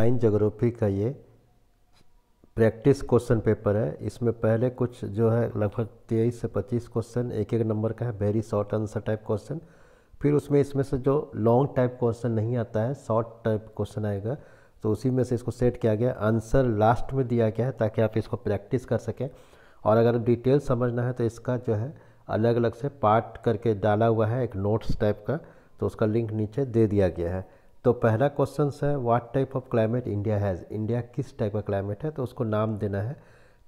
science geography का ये practice question paper है इसमें पहले कुछ जो है लगभग तेईस से पच्चीस क्वेश्चन एक एक नंबर का है very short answer type question फिर उसमें इसमें से जो लॉन्ग टाइप क्वेश्चन नहीं आता है शॉर्ट टाइप क्वेश्चन आएगा तो उसी में से इसको सेट किया गया आंसर लास्ट में दिया गया है ताकि आप इसको प्रैक्टिस कर सकें और अगर डिटेल समझना है तो इसका जो है अलग अलग से पार्ट करके डाला हुआ है एक नोट्स टाइप का तो उसका लिंक नीचे दे दिया गया है तो पहला क्वेश्चन है what type of climate India has India किस टाइप का क्लाइमेट है तो उसको नाम देना है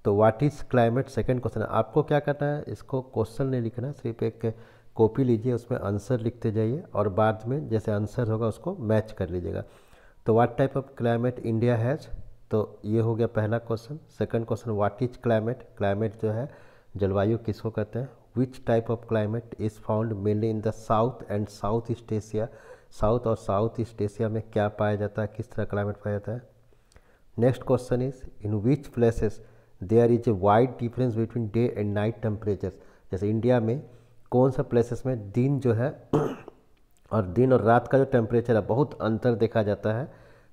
तो what is climate second question आपको क्या करना है इसको क्वेश्चन नहीं लिखना है सिर्फ एक कॉपी लीजिए उसमें आंसर लिखते जाइए और बाद में जैसे आंसर होगा उसको मैच कर लीजिएगा तो what type of climate India has तो ये हो गया पहला question second question what is climate climate जो है जलवायु किसको कहते हैं which type of climate is found mainly in the south and south east Asia south और साउथ ईस्ट एशिया में क्या पाया जाता है किस तरह क्लाइमेट पाया जाता है next question is in which places there is a wide difference between day and night temperature जैसे इंडिया में कौन सा प्लेसेस में दिन जो है और दिन और रात का जो टेम्परेचर है बहुत अंतर देखा जाता है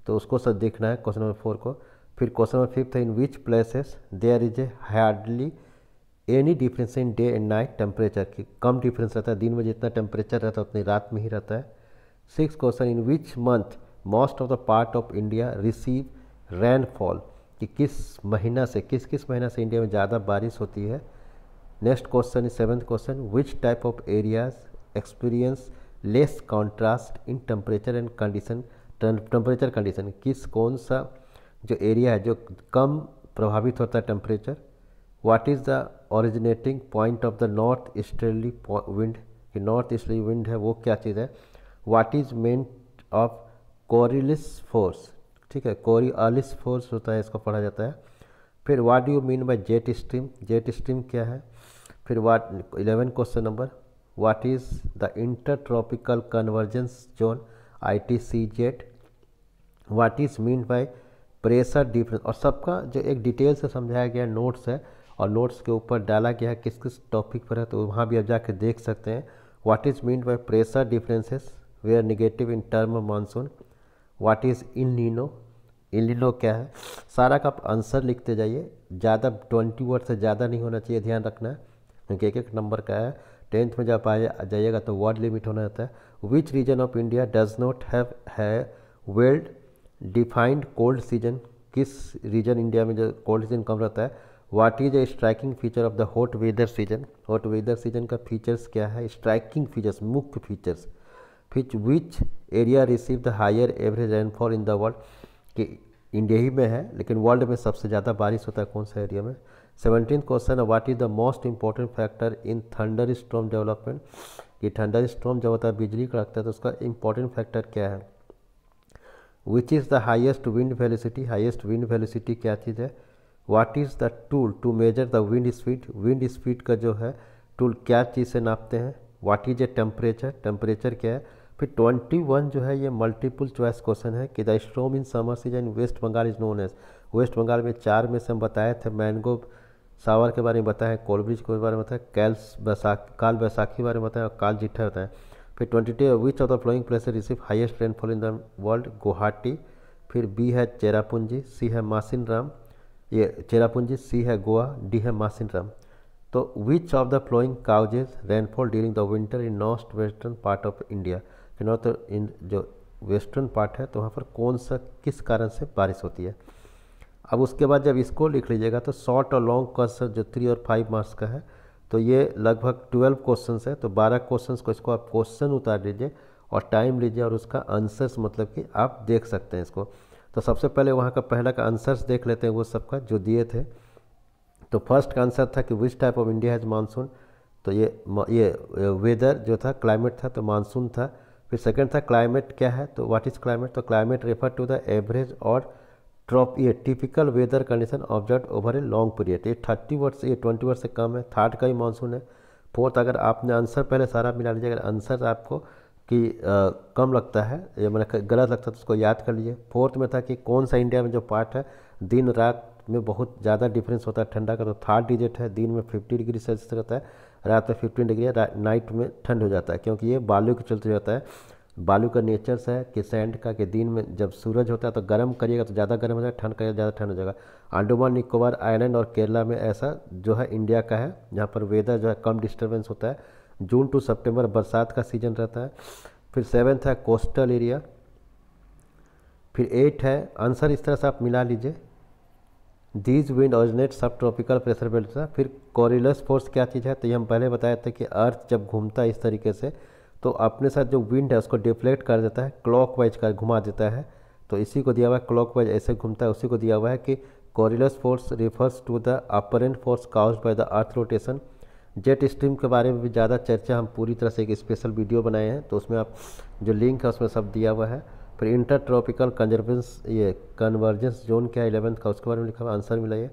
तो उसको सब देखना है क्वेश्चन नंबर फोर को फिर क्वेश्चन नंबर फिफ्थ है in which places there is a hardly any difference in day and night temperature की कम डिफरेंस रहता है दिन में जितना टेम्परेचर रहता है उतनी रात में ही रहता है Sixth question in which month most of the part of India receive rainfall कि किस महीना से किस किस महीना से इंडिया में ज़्यादा बारिश होती है next question is seventh question which type of areas experience less contrast in temperature and condition temperature condition किस कौन सा जो एरिया है जो कम प्रभावित होता है temperature what is the originating point of the north easterly wind north easterly wind है वो क्या चीज़ है what is meant of Coriolis force ठीक है कोरियालिस फोर्स होता है इसको पढ़ा जाता है फिर what do you mean by jet stream jet stream क्या है फिर what eleven question number what is the inter tropical convergence zone I T C jet what is mean by pressure difference और सबका जो एक डिटेल से समझाया गया नोट्स है और नोट्स के ऊपर डाला गया है किस किस टॉपिक पर है तो वहाँ भी आप जाके देख सकते हैं what is mean by pressure differences were negative in term of monsoon what is El nino La Nina क्या है सारा का आप आंसर लिखते जाइए ज़्यादा ट्वेंटी वर्ड से ज़्यादा नहीं होना चाहिए ध्यान रखना क्योंकि एक एक नंबर का है टेंथ में जब आ जाइएगा तो वर्ड लिमिट होना रहता है which region of India does not have है वर्ल्ड डिफाइंड कोल्ड सीजन किस रीजन इंडिया में जो कोल्ड सीजन कम रहता है what is a striking feature of the hot weather season hot weather season का फीचर्स क्या है स्ट्राइकिंग फीचर्स मुख्य features which which area receive the higher average rainfall in the world कि इंडिया ही में है लेकिन वर्ल्ड में सबसे ज़्यादा बारिश होता है कौन सा एरिया में seventeen question what is the most important factor in thunderstorm development कि थंडर स्ट्रॉम जब होता है बिजली कड़कता है तो उसका इंपॉर्टेंट फैक्टर क्या है which is the highest wind velocity highest wind velocity क्या चीज़ है what is the tool to measure the wind speed wind speed का जो है टूल क्या चीज़ से नापते हैं what is a temperature temperature क्या है फिर 21 जो है ये मल्टीपल चॉइस क्वेश्चन है कि the storm in summer season West Bengal is known as West Bengal में चार में से हम बताए थे मैंगो सावर के बारे में बताया कोलब्रिज के बारे में बताया कैल्स बैसाख काल बैसाखी के बारे में बताया और काल जिठा बताया फिर twenty two which of the following place receive highest rainfall in the world Guwahati फिर बी है चेरापूंजी सी है मासिन राम ये चेरापूंजी सी है गोवा डी है मासिन राम तो which of the following causes rainfall during the winter in north western part of India you know तो इन जो वेस्टर्न पार्ट है तो वहाँ पर कौन सा किस कारण से बारिश होती है अब उसके बाद जब इसको लिख लीजिएगा तो शॉर्ट और लॉन्ग क्वेश्चन जो थ्री और फाइव मार्क्स का है तो ये लगभग ट्वेल्व क्वेश्चन है तो बारह क्वेश्चन को इसको आप क्वेश्चन उतार लीजिए और टाइम लीजिए और उसका आंसर्स मतलब कि आप देख सकते हैं इसको तो सबसे पहले वहाँ का पहला का आंसर्स देख लेते हैं वो सबका जो दिए थे तो फर्स्ट का आंसर था कि which type of India has monsoon तो ये ये वेदर जो था क्लाइमेट था तो मानसून था फिर सेकंड था क्लाइमेट क्या है तो व्हाट इज़ क्लाइमेट तो climate refer to the average और ट्रॉप ये typical weather condition observe over a long period ये थर्टी वर्ष ये ट्वेंटी वर्ष से कम है थर्ड का ही मानसून है फोर्थ अगर आपने आंसर पहले सारा मिला लीजिए अगर आंसर आपको कि आ, कम लगता है या मैंने मतलब गलत लगता है तो उसको याद कर लीजिए फोर्थ में था कि कौन सा इंडिया में जो पार्ट है दिन रात में बहुत ज़्यादा डिफरेंस होता है ठंडा का तो थर्ड डिजिट है दिन में फिफ्टी डिग्री सेल्सियस रहता है रात में फिफ्टीन डिग्री नाइट में ठंड हो जाता है क्योंकि ये बालू के चलते जाता है बालू का नेचर है कि सैंड का कि दिन में जब सूरज होता है तो गर्म करिएगा तो ज़्यादा गर्म हो जाएगा ठंड करिएगा ज़्यादा ठंड हो जाएगा अंडोमान निकोबार आइलैंड और केरला में ऐसा जो है इंडिया का है जहाँ पर वेदर जो है कम डिस्टर्बेंस होता है जून टू सितंबर बरसात का सीजन रहता है फिर सेवन्थ है कोस्टल एरिया फिर एट है आंसर इस तरह से आप मिला लीजिए these wind originate subtropical pressure belt था फिर कॉरिलस फोर्स क्या चीज़ है तो ये हम पहले बताया था कि अर्थ जब घूमता है इस तरीके से तो अपने साथ जो विंड है उसको डिफ्लेक्ट कर देता है क्लॉक वाइज कर घुमा देता है तो इसी को दिया हुआ है क्लॉक वाइज ऐसे घूमता है उसी को दिया हुआ है कि Coriolis force refers to the apparent force cause by the earth rotation jet stream के बारे में भी ज़्यादा चर्चा हम पूरी तरह से एक स्पेशल वीडियो बनाए हैं तो उसमें आप जो लिंक है उसमें सब दिया हुआ है फिर इंटर ट्रॉपिकल कंजर्वेंस ये कन्वर्जेंस जोन क्या है इलेवंथ का उसके बारे में लिखा हुआ आंसर मिला ये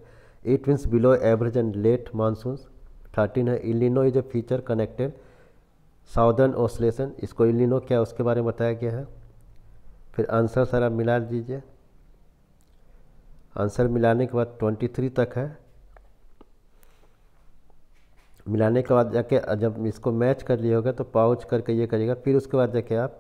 it means below average and late monsoon thirteen है El Nino is a feature connected southern oscillation इसको इलिनो क्या उसके बारे में बताया गया है फिर आंसर सारा मिला दीजिए आंसर मिलाने के बाद ट्वेंटी थ्री तक है मिलाने के बाद जाके जब इसको मैच कर लिया होगा तो पाउच करके ये करिएगा फिर उसके बाद जाके आप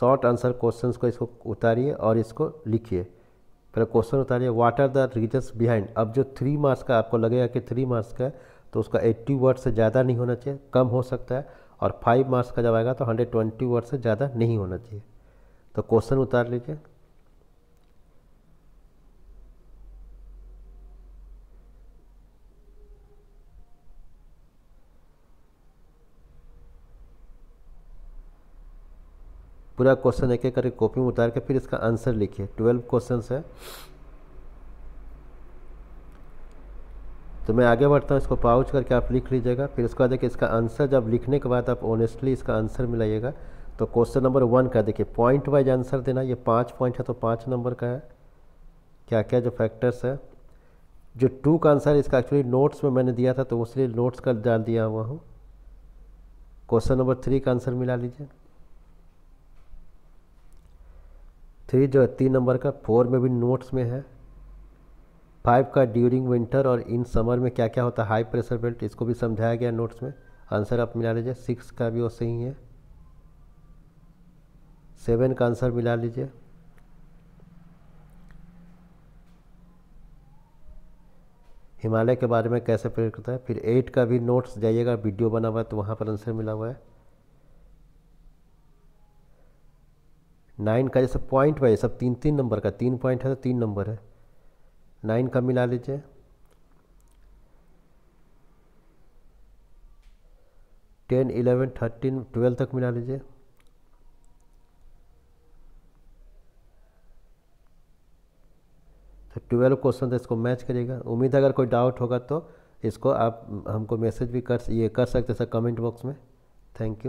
शॉर्ट आंसर क्वेश्चंस को इसको उतारिए और इसको लिखिए पहले क्वेश्चन उतारिए what are the reasons behind अब जो थ्री मार्क्स का आपको लगेगा कि थ्री मार्क्स का तो उसका एट्टी वर्ड से ज़्यादा नहीं होना चाहिए कम हो सकता है और फाइव मार्क्स का जब आएगा तो हंड्रेड ट्वेंटी वर्ड से ज़्यादा नहीं होना चाहिए तो क्वेश्चन उतार लीजिए पूरा क्वेश्चन एक एक करके कॉपी में उतार के फिर इसका आंसर लिखिए ट्वेल्व क्वेश्चन है तो मैं आगे बढ़ता हूँ इसको पाउच करके आप लिख लीजिएगा फिर उसके बाद देखिए इसका आंसर जब लिखने के बाद आप ऑनेस्टली इसका आंसर मिलाइएगा तो क्वेश्चन नंबर वन का देखिए पॉइंट वाइज आंसर देना ये पाँच पॉइंट है तो पाँच नंबर का है क्या क्या जो फैक्टर्स है जो टू का आंसर इसका एक्चुअली नोट्स में मैंने दिया था तो उसलिए नोट्स का डाल दिया हुआ हूँ क्वेश्चन नंबर थ्री का आंसर मिला लीजिए थ्री जो है तीन नंबर का फोर में भी नोट्स में है फाइव का ड्यूरिंग विंटर और इन समर में क्या क्या होता है हाई प्रेशर बेल्ट इसको भी समझाया गया नोट्स में आंसर आप मिला लीजिए सिक्स का भी वो सही है सेवन का आंसर मिला लीजिए हिमालय के बारे में कैसे प्रेरित करता है फिर एट का भी नोट्स जाइएगा वीडियो बना हुआ है तो वहाँ पर आंसर मिला हुआ है नाइन का जैसे पॉइंट वाइज सब तीन तीन नंबर का तीन पॉइंट है तो तीन नंबर है नाइन का मिला लीजिए टेन इलेवन थर्टीन ट्वेल्व तक मिला लीजिए तो ट्वेल्व क्वेश्चन तो इसको मैच करिएगा उम्मीद अगर कोई डाउट होगा तो इसको आप हमको मैसेज भी कर ये कर सकते सर कमेंट बॉक्स में थैंक यू